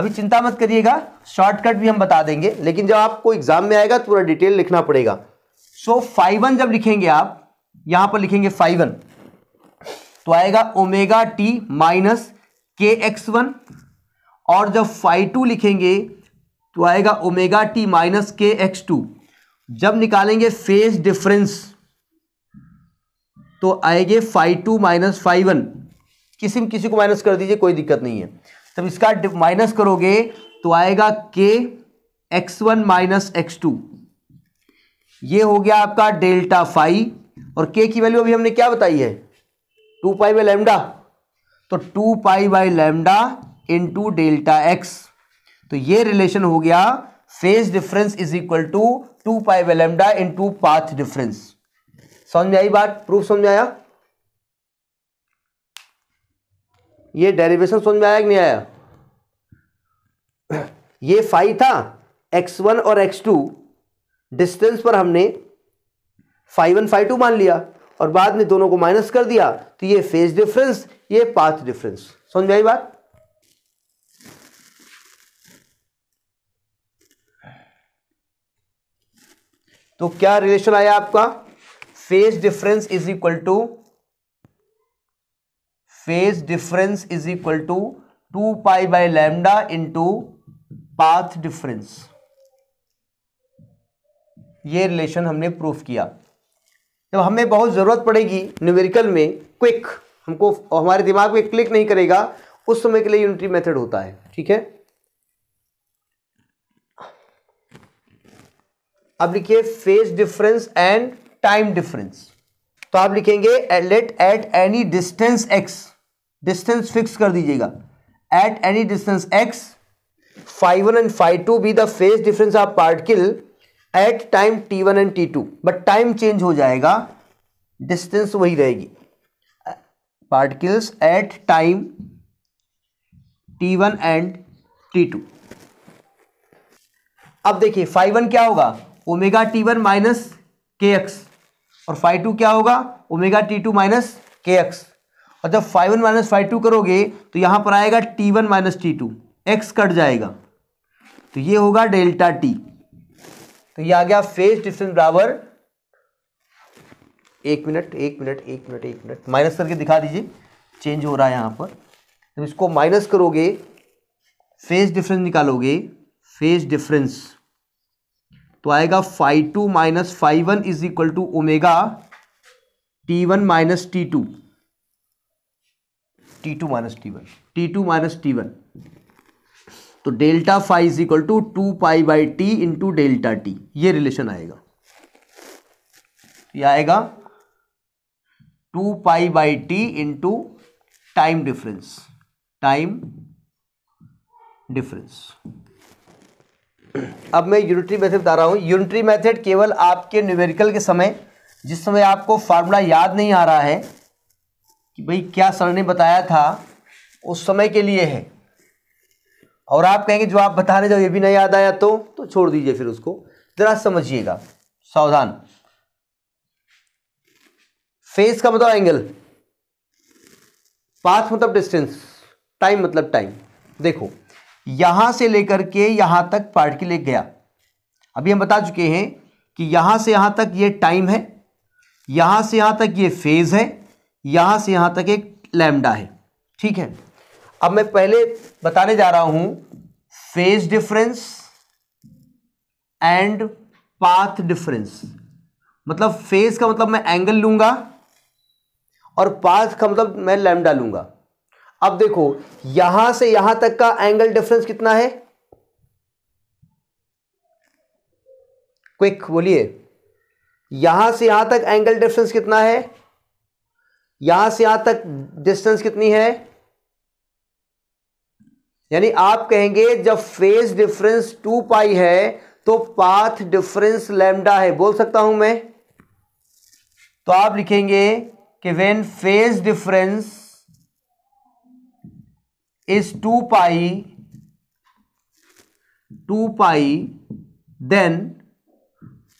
अभी चिंता मत करिएगा शॉर्टकट भी हम बता देंगे लेकिन जब आपको एग्जाम में आएगा तो पूरा डिटेल लिखना पड़ेगा सो फाइव वन जब लिखेंगे आप यहां पर लिखेंगे फाइव वन तो आएगा omega t minus k x one और जब फाइव टू लिखेंगे तो आएगा omega t minus k x two जब निकालेंगे फेज डिफरेंस तो आएंगे phi two minus phi one किसी में किसी को माइनस कर दीजिए कोई दिक्कत नहीं है तब इसका माइनस करोगे तो आएगा k x one minus x two ये हो गया आपका डेल्टा फाइव और के की वैल्यू अभी हमने क्या बताई है टू पाई बाई लेमडा तो two pi by lambda to delta x तो ये रिलेशन हो गया phase difference is equal to two pi by in path difference समझ आई बात प्रूफ समझ आया ये डेरिवेशन समझ में आया कि नहीं आया ये फाइव था एक्स वन और एक्स टू डिस्टेंस पर हमने फाइव वन फाइव टू मान लिया और बाद में दोनों को माइनस कर दिया तो ये फेज डिफरेंस ये पाथ डिफरेंस समझ में आई बात तो क्या रिलेशन आया आपका phase difference is equal to phase difference is equal to two pi by lambda into path difference ये रिलेशन हमने प्रूफ किया जब हमें बहुत ज़रूरत पड़ेगी न्यूमेरिकल में क्विक हमको हमारे दिमाग में क्लिक नहीं करेगा उस समय के लिए यूनिटी मेथड होता है ठीक है अब लिखिए phase difference and time difference तो आप लिखेंगे let at any distance x distance fix कर दीजिएगा at any distance x phi one and phi two be the phase difference of particle at time t one and t two but time change हो जाएगा डिस्टेंस वही रहेगी particles at time t one and t two अब देखिए फाइव वन क्या होगा omega t one minus k x और फाइव टू क्या होगा omega t two minus k x और जब phi one minus phi two करोगे तो यहां पर आएगा t one minus t two x cut जाएगा तो ये होगा डेल्टा टी तो ये आ गया फेज डिफरेंस बराबर एक मिनट एक मिनट एक मिनट एक मिनट माइनस करके दिखा दीजिए चेंज हो रहा है यहां पर तो इसको माइनस करोगे फेज डिफरेंस निकालोगे फेज डिफरेंस तो आएगा phi two minus phi one is equal to omega t one minus t two t two minus t one t two minus t one तो delta phi is equal to two pi by t into delta t ये रिलेशन आएगा ये आएगा two pi by t into time difference time difference अब मैं यूनिटरी मेथड बता रहा हूँ यूनिटरी मेथड केवल आपके न्यूमेरिकल के समय जिस समय आपको फार्मूला याद नहीं आ रहा है कि भाई क्या सर ने बताया था उस समय के लिए है और आप कहेंगे जो आप बता रहे जब ये भी नहीं याद आया तो तो छोड़ दीजिए फिर उसको ज़रा समझिएगा सावधान फेस का मतलब एंगल पाथ मतलब डिस्टेंस टाइम मतलब टाइम देखो यहां से लेकर के यहां तक पार्टिकल एक गया अभी हम बता चुके हैं कि यहां से यहां तक ये टाइम है यहां से यहां तक ये फेज है यहां से यहां तक एक लैमडा है ठीक है अब मैं पहले बताने जा रहा हूं phase difference and path difference मतलब फेज का मतलब मैं एंगल लूंगा और पाथ का मतलब मैं लैमडा लूंगा अब देखो यहां से यहां तक का एंगल डिफरेंस कितना है क्विक बोलिए यहां से यहां तक एंगल डिफरेंस कितना है यहां से यहां तक डिस्टेंस कितनी है यानी आप कहेंगे जब फेज डिफरेंस टू पाई है तो पाथ डिफरेंस लैम्डा है बोल सकता हूं मैं तो आप लिखेंगे कि when phase difference is 2 pi 2 pi then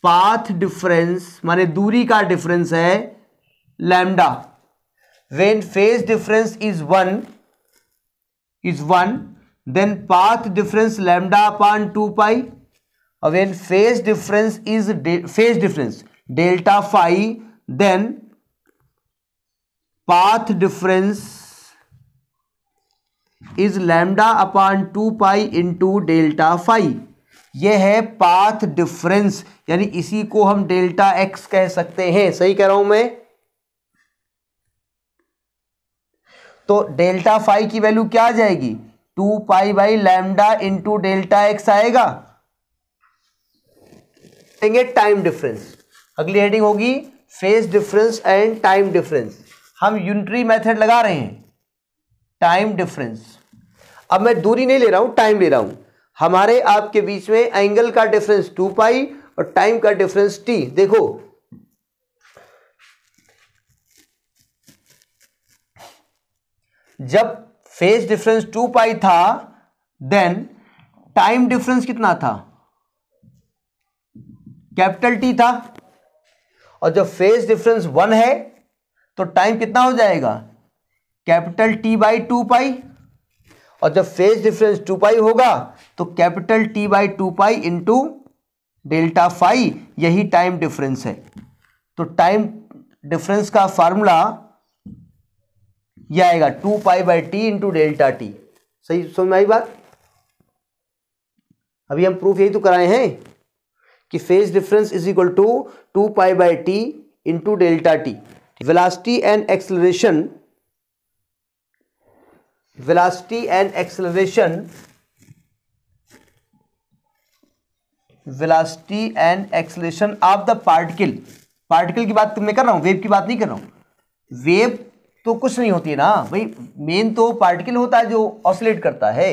path difference माने दूरी का डिफरेंस है lambda when phase difference is one is one then path difference lambda upon two pi और when phase difference is phase difference delta phi then path difference is lambda upon two pi into delta phi ये है पाथ डिफरेंस यानी इसी को हम डेल्टा एक्स कह सकते हैं सही कह रहा हूं मैं तो डेल्टा फाई की वैल्यू क्या आ जाएगी two pi by lambda into delta x आएगा टाइम डिफरेंस अगली हेडिंग होगी phase difference and time difference हम यूनिटरी मेथड लगा रहे हैं टाइम डिफरेंस अब मैं दूरी नहीं ले रहा हूं टाइम ले रहा हूं हमारे आपके बीच में एंगल का डिफरेंस टू पाई और टाइम का डिफरेंस टी देखो जब फेज डिफरेंस टू पाई था देन टाइम डिफरेंस कितना था कैपिटल टी था और जब फेज डिफरेंस वन है तो टाइम कितना हो जाएगा capital t by two pi और जब फेज डिफरेंस टू पाई होगा तो capital t by two pi into delta phi यही टाइम डिफरेंस है तो टाइम डिफरेंस का फार्मूला यह आएगा two pi by t into delta t सही समझ में आई बात अभी हम प्रूफ यही तो कराए हैं कि phase difference is equal to two pi by t into delta t velocity and acceleration velocity and acceleration velocity and acceleration of the particle particle की बात मैं कर रहा हूं वेव की बात नहीं कर रहा हूं वेब तो कुछ नहीं होती है ना भाई मेन तो पार्टिकल होता है जो ऑसलेट करता है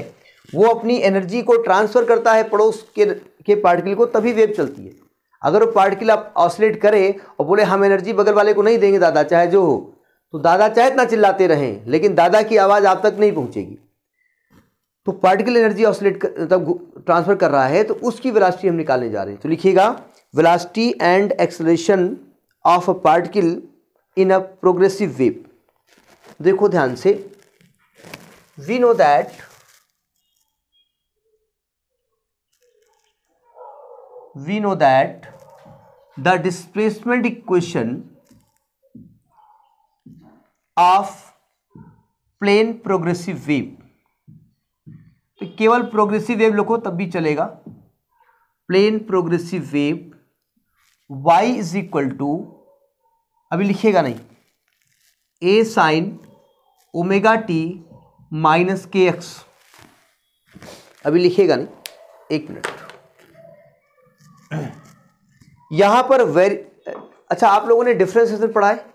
वो अपनी एनर्जी को ट्रांसफ़र करता है पड़ोस के के पार्टिकल को तभी वेव चलती है अगर वो पार्टिकल आप ऑसलेट करे और बोले हम एनर्जी बगल वाले को नहीं देंगे दादा चाहे जो हो तो दादा चाहे इतना चिल्लाते रहें लेकिन दादा की आवाज़ आप तक नहीं पहुँचेगी तो पार्टिकल एनर्जी ऑसलेट मतलब ट्रांसफ़र कर रहा है तो उसकी वेलासिटी हम निकालने जा रहे हैं तो लिखिएगा velocity and acceleration of a particle in a progressive wave देखो ध्यान से we know that we know that the displacement equation of plane progressive wave तो केवल प्रोग्रेसिव वेव लिखो तब भी चलेगा plane progressive wave y is equal to अभी लिखिएगा नहीं a sine omega t minus k x अभी लिखिएगा नहीं एक मिनट यहां पर वेरी अच्छा आप लोगों ने डिफ्रेंसिएशन पढ़ा है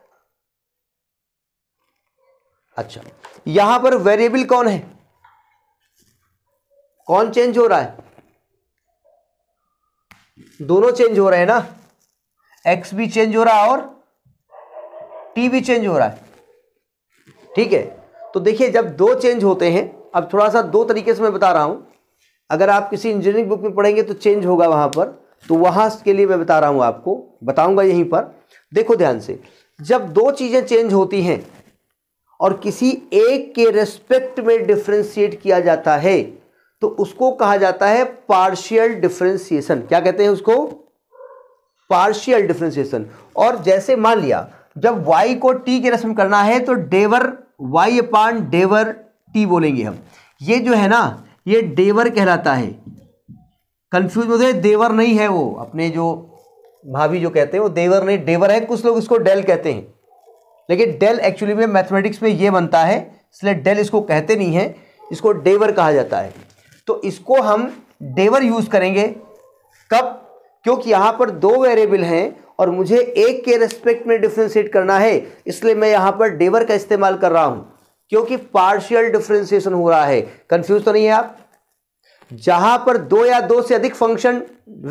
अच्छा यहां पर वेरिएबल कौन है कौन चेंज हो रहा है दोनों चेंज हो रहे हैं ना एक्स भी चेंज हो रहा है और टी भी चेंज हो रहा है ठीक है तो देखिए जब दो चेंज होते हैं अब थोड़ा सा दो तरीके से मैं बता रहा हूं अगर आप किसी इंजीनियरिंग बुक में पढ़ेंगे तो चेंज होगा वहां पर तो वहां के लिए मैं बता रहा हूं आपको बताऊंगा यहीं पर देखो ध्यान से जब दो चीज़ें चेंज होती हैं और किसी एक के रेस्पेक्ट में डिफ्रेंशिएट किया जाता है तो उसको कहा जाता है पार्शियल डिफ्रेंसिएशन क्या कहते हैं उसको पार्शियल डिफ्रेंसिएशन और जैसे मान लिया जब y को t के रस्म करना है तो डेवर y अपान डेवर t बोलेंगे हम ये जो है ना ये डेवर कहलाता है कंफ्यूज मत देवर नहीं है वो अपने जो भाभी जो कहते हैं वो देवर नहीं डेवर है कुछ लोग इसको डेल कहते हैं लेकिन डेल एक्चुअली में मैथमेटिक्स में ये बनता है इसलिए डेल इसको कहते नहीं है इसको डेवर कहा जाता है तो इसको हम डेवर यूज़ करेंगे कब क्योंकि यहाँ पर दो वेरिएबल हैं और मुझे एक के रेस्पेक्ट में डिफ्रेंशिएट करना है इसलिए मैं यहाँ पर डेवर का इस्तेमाल कर रहा हूँ क्योंकि पार्शियल डिफ्रेंशिएशन हो रहा है कंफ्यूज तो नहीं है आप जहाँ पर दो या दो से अधिक फंक्शन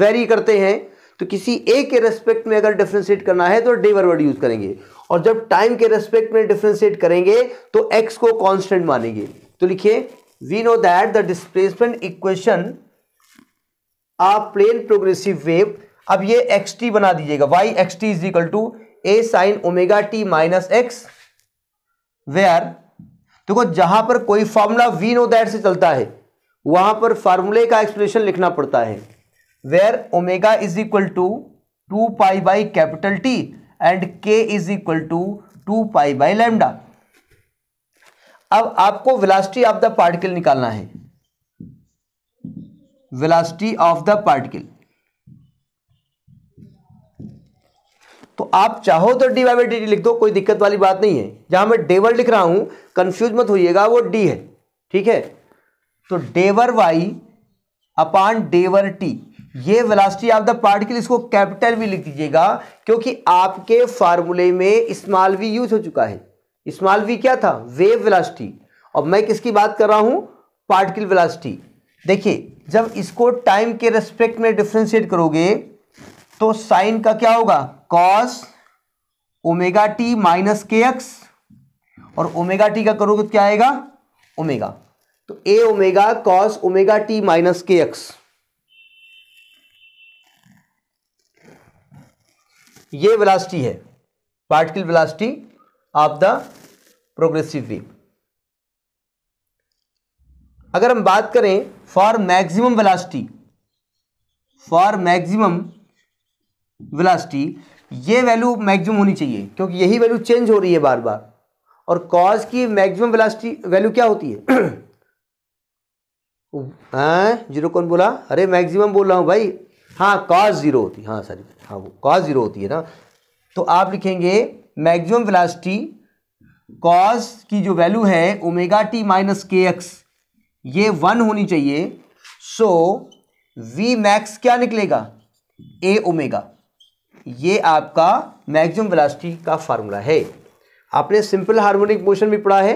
वेरी करते हैं तो किसी एक के रेस्पेक्ट में अगर डिफ्रेंशिएट करना है तो डेवर वर्ड यूज़ करेंगे और जब टाइम के रेस्पेक्ट में डिफ्रेंशिएट करेंगे तो एक्स को कॉन्स्टेंट मानेंगे तो लिखिए we know that the displacement equation a plane progressive wave अब ये एक्स टी बना दीजिएगा y x t is equal to A sine omega t minus x where देखो जहां पर कोई फॉर्मूला वी नो दैट से चलता है वहां पर फार्मूले का एक्सप्लेनेशन लिखना पड़ता है where omega is equal to two pi by capital t and k is equal to two pi by lambda अब आपको विलास्टी ऑफ द पार्टिकल निकालना है वेलासिटी ऑफ द पार्टिकल तो आप चाहो तो डी बाई डी लिख दो कोई दिक्कत वाली बात नहीं है जहां मैं डेवर लिख रहा हूं कंफ्यूज मत होइएगा वो डी है ठीक है तो del y upon del t ये वेलोसिटी ऑफ द पार्टिकल इसको कैपिटल भी लिख दीजिएगा क्योंकि आपके फार्मूले में स्मॉल वी यूज हो चुका है स्मॉल वी क्या था वेव वेलोसिटी और मैं किसकी बात कर रहा हूं पार्टिकल वेलोसिटी देखिए जब इसको टाइम के रेस्पेक्ट में डिफ्रेंशिएट करोगे तो साइन का क्या होगा cos omega t minus k x और ओमेगा टी का करोगे तो क्या आएगा ओमेगा तो a omega cos omega t minus k x ये वेलासिटी है particle velocity of the progressive wave अगर हम बात करें for maximum velocity for maximum velocity ये वैल्यू मैक्सिमम होनी चाहिए क्योंकि यही वैल्यू चेंज हो रही है बार बार और कॉज की मैक्सिमम वेलासिटी वैल्यू क्या होती है हाँ, जीरो कौन बोला अरे मैक्सिमम बोल रहा हूँ भाई हाँ कॉस ज़ीरो होती है हाँ सर हाँ वो कॉस ज़ीरो होती है ना तो आप लिखेंगे मैक्सिमम वेलोसिटी कॉस की जो वैल्यू है omega t minus k x ये वन होनी चाहिए सो वी मैक्स क्या निकलेगा ए ओमेगा ये आपका मैक्सिमम वेलोसिटी का फार्मूला है आपने सिंपल हार्मोनिक मोशन भी पढ़ा है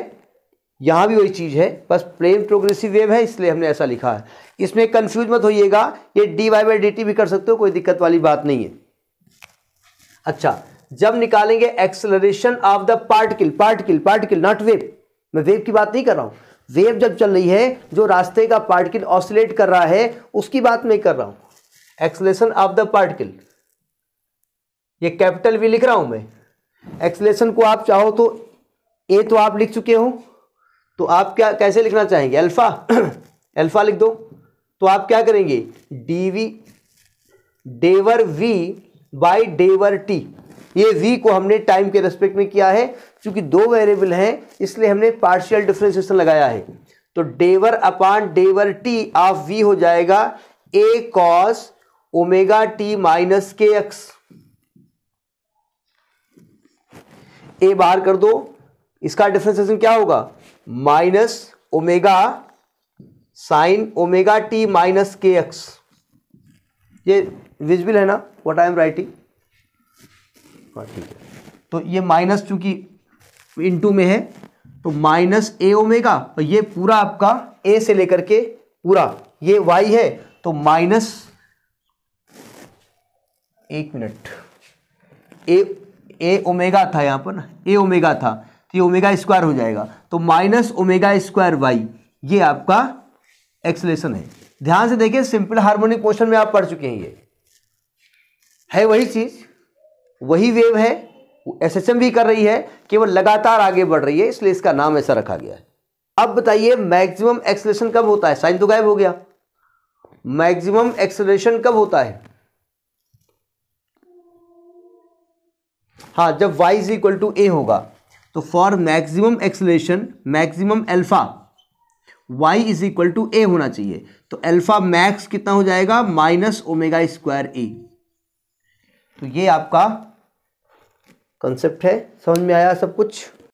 यहाँ भी वही चीज़ है बस प्लेन प्रोग्रेसिव वेव है इसलिए हमने ऐसा लिखा है इसमें कन्फ्यूज मत होइएगा ये d y by d t भी कर सकते हो कोई दिक्कत वाली बात नहीं है अच्छा जब निकालेंगे acceleration of the particle particle particle not wave मैं वेव की बात नहीं कर रहा हूँ वेव जब चल रही है जो रास्ते का पार्टिकल ऑसिलेट कर रहा है उसकी बात मैं कर रहा हूँ एक्सलेशन ऑफ द पार्टिकल ये कैपिटल भी लिख रहा हूँ मैं एक्सलेशन को आप चाहो तो ए तो आप लिख चुके हो तो आप क्या कैसे लिखना चाहेंगे अल्फ़ा अल्फ़ा लिख दो तो आप क्या करेंगे d v del v by del t ये वी को हमने टाइम के रेस्पेक्ट में किया है क्योंकि दो वेरिएबल हैं इसलिए हमने पार्शियल डिफ्रेंसिएशन लगाया है तो del upon del t of v हो जाएगा a cos omega t minus k x a बाहर कर दो इसका डिफ्रेंसिएशन क्या होगा minus omega sine omega t minus k x ये विजिबल है ना व्हाट आई एम राइटिंग ठीक है तो ये माइनस चूंकि इनटू में है तो माइनस ए ओमेगा और ये पूरा आपका ए से लेकर के पूरा ये वाई है तो माइनस एक मिनट ए ए ओमेगा था यहां पर ना ए ओमेगा था तो ये ओमेगा स्क्वायर हो जाएगा तो माइनस ओमेगा स्क्वायर वाई ये आपका एक्सलेशन है ध्यान से देखिए सिंपल हार्मोनिक मोशन में आप पढ़ चुके हैं ये है वही चीज वही वेव है एस एच एम भी कर रही है केवल लगातार आगे बढ़ रही है इसलिए इसका नाम ऐसा रखा गया है अब बताइए मैक्सिमम एक्सलेशन कब होता है साइन तो गायब हो गया मैक्सिमम एक्सलेशन कब होता है हाँ जब y is equal to a होगा तो for maximum acceleration maximum alpha y is equal to a होना चाहिए तो अल्फा मैक्स कितना हो जाएगा माइनस ओमेगा स्क्वायर ए तो ये आपका कंसेप्ट है समझ में आया सब कुछ